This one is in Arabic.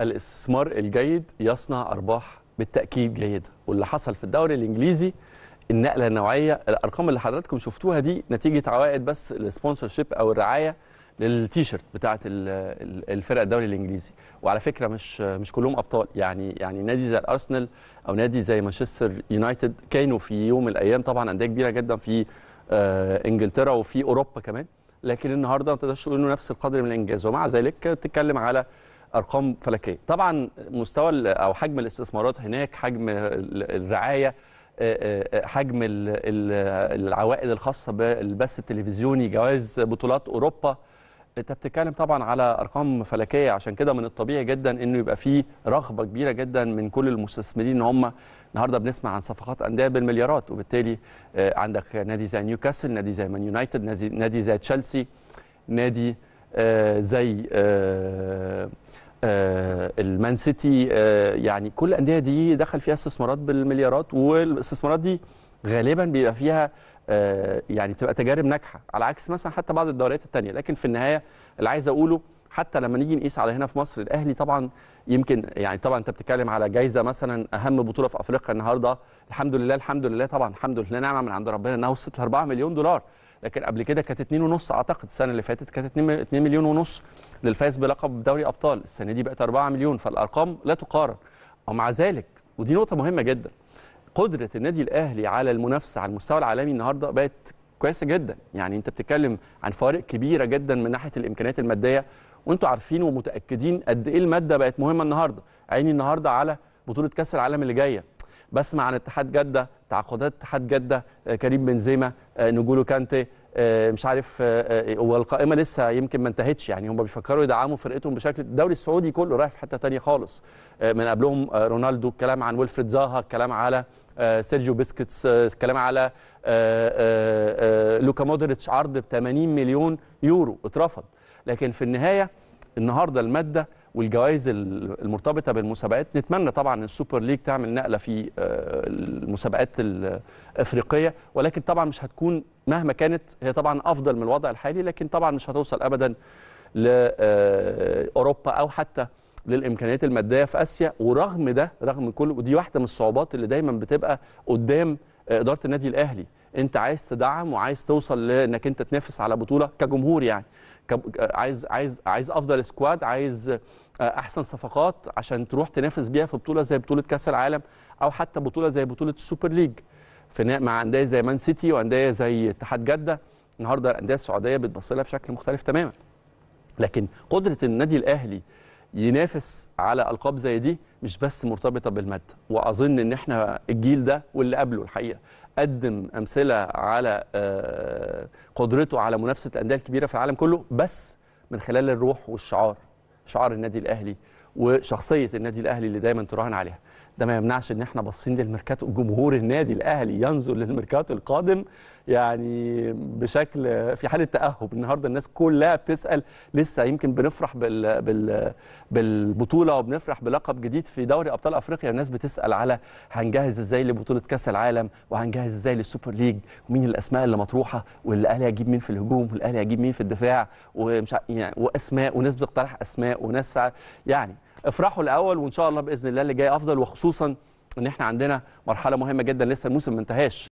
الاستثمار الجيد يصنع ارباح بالتاكيد جيده واللي حصل في الدوري الانجليزي النقله النوعيه الارقام اللي حضراتكم شفتوها دي نتيجه عوائد بس شيب او الرعايه للتيشيرت بتاعه الفرق الدوري الانجليزي وعلى فكره مش مش كلهم ابطال يعني يعني نادي زي الارسنال او نادي زي مانشستر يونايتد كانوا في يوم من الايام طبعا انديه كبيره جدا في آه، انجلترا وفي اوروبا كمان لكن النهارده ما تقدرش تقول انه نفس القدر من الانجاز ومع ذلك تتكلم على ارقام فلكيه طبعا مستوى او حجم الاستثمارات هناك حجم الرعايه آه، آه، آه، حجم العوائد الخاصه بالبث التلفزيوني جوائز بطولات اوروبا انت بتتكلم طبعا على ارقام فلكيه عشان كده من الطبيعي جدا انه يبقى فيه رغبه كبيره جدا من كل المستثمرين ان هم النهارده بنسمع عن صفقات انديه بالمليارات وبالتالي عندك نادي زي نيوكاسل نادي زي مان يونايتد نادي زي تشيلسي نادي زي آه، المان سيتي آه، يعني كل الانديه دي دخل فيها استثمارات بالمليارات والاستثمارات دي غالبا بيبقى فيها آه، يعني بتبقى تجارب ناجحه على عكس مثلا حتى بعض الدوريات الثانيه لكن في النهايه اللي عايز اقوله حتى لما نيجي نقيس على هنا في مصر الاهلي طبعا يمكن يعني طبعا انت بتتكلم على جايزه مثلا اهم بطوله في افريقيا النهارده الحمد لله الحمد لله طبعا الحمد لله نعمه من عند ربنا انها وصلت ل 4 مليون دولار لكن قبل كده كانت 2.5 ونص اعتقد السنه اللي فاتت كانت 2 مليون ونص للفائز بلقب دوري ابطال السنه دي بقت 4 مليون فالارقام لا تقارن ومع ذلك ودي نقطه مهمه جدا قدره النادي الاهلي على المنافسه على المستوى العالمي النهارده بقت كويسه جدا يعني انت بتتكلم عن فوارق كبيره جدا من ناحيه الامكانيات الماديه وانتم عارفين ومتاكدين قد ايه الماده بقت مهمه النهارده عيني النهارده على بطوله كاس العالم اللي جايه بسمع عن اتحاد جده تعاقدات اتحاد جده آه، كريم بنزيما آه، نجولو كانتي آه، مش عارف والقائمه لسه يمكن ما انتهتش يعني هم بيفكروا يدعموا فرقتهم بشكل الدوري السعودي كله رايح في حته ثانيه خالص من قبلهم رونالدو الكلام عن ويلفريد زاها الكلام على سيرجيو بيسكتس الكلام على لوكا مودريتش عرض ب 80 مليون يورو اترفض لكن في النهايه النهارده الماده والجوائز المرتبطه بالمسابقات نتمنى طبعا السوبر ليج تعمل نقله في آه، المسابقات الافريقيه ولكن طبعا مش هتكون مهما كانت هي طبعا افضل من الوضع الحالي لكن طبعا مش هتوصل ابدا لاوروبا آه، او حتى للامكانيات الماديه في اسيا ورغم ده رغم كل ودي واحده من الصعوبات اللي دايما بتبقى قدام آه، اداره النادي الاهلي انت عايز تدعم وعايز توصل لانك انت تنافس على بطوله كجمهور يعني عايز عايز عايز افضل سكواد عايز احسن صفقات عشان تروح تنافس بيها في بطوله زي بطوله كاس العالم او حتى بطوله زي بطوله السوبر ليج في مع انديه زي مان سيتي وانديه زي اتحاد جده النهارده الانديه السعوديه بتبص لها بشكل مختلف تماما لكن قدره النادي الاهلي ينافس على القاب زي دي مش بس مرتبطه بالماده واظن ان احنا الجيل ده واللي قبله الحقيقه قدم امثله على آه، قدرته على منافسه الانديه الكبيره في العالم كله بس من خلال الروح والشعار شعار النادي الاهلي وشخصيه النادي الاهلي اللي دايما تراهن عليها ده ما يمنعش ان احنا باصين للميركاتو جمهور النادي الاهلي ينظر للميركاتو القادم يعني بشكل في حاله تاهب النهارده الناس كلها بتسال لسه يمكن بنفرح بال بال بالبطوله وبنفرح بلقب جديد في دوري ابطال افريقيا الناس بتسال على هنجهز ازاي لبطوله كاس العالم وهنجهز ازاي للسوبر ليج ومين الاسماء اللي مطروحه والاهلي هيجيب مين في الهجوم والاهلي هيجيب مين في الدفاع ومش يعني واسماء وناس بتقترح اسماء وناس يعني افرحوا الاول وان شاء الله باذن الله اللي جاي افضل وخصوصا ان احنا عندنا مرحله مهمه جدا لسه الموسم ما انتهاش